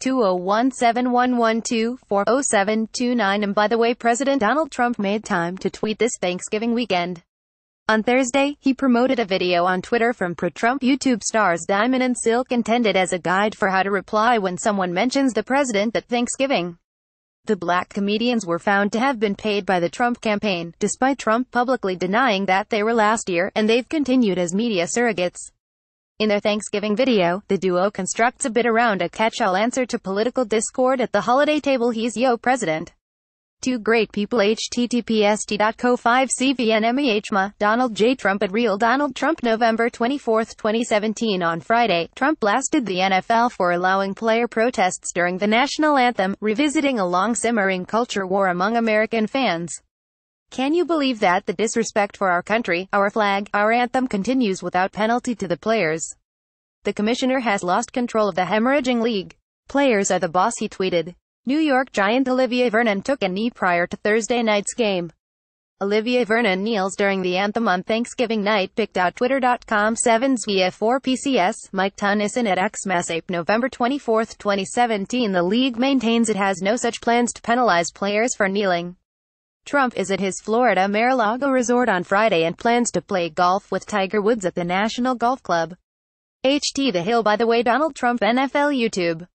2017112400729 and by the way President Donald Trump made time to tweet this Thanksgiving weekend. On Thursday, he promoted a video on Twitter from pro-Trump YouTube stars Diamond and Silk intended as a guide for how to reply when someone mentions the president at Thanksgiving. The black comedians were found to have been paid by the Trump campaign, despite Trump publicly denying that they were last year, and they've continued as media surrogates. In their Thanksgiving video, the duo constructs a bit around a catch-all answer to political discord at the holiday table he's yo president. Two great people https.co 5 cvnmehma, Donald J. Trump at Real Donald Trump November 24, 2017 On Friday, Trump blasted the NFL for allowing player protests during the national anthem, revisiting a long simmering culture war among American fans. Can you believe that the disrespect for our country, our flag, our anthem continues without penalty to the players? The commissioner has lost control of the hemorrhaging league. Players are the boss, he tweeted. New York giant Olivia Vernon took a knee prior to Thursday night's game. Olivia Vernon kneels during the anthem on Thanksgiving night picked out Twitter.com 7s via 4 PCS, Mike Tunnison at XMASAPE November 24, 2017 The league maintains it has no such plans to penalize players for kneeling. Trump is at his Florida Mar-a-Lago resort on Friday and plans to play golf with Tiger Woods at the National Golf Club. HT The Hill By the way Donald Trump NFL YouTube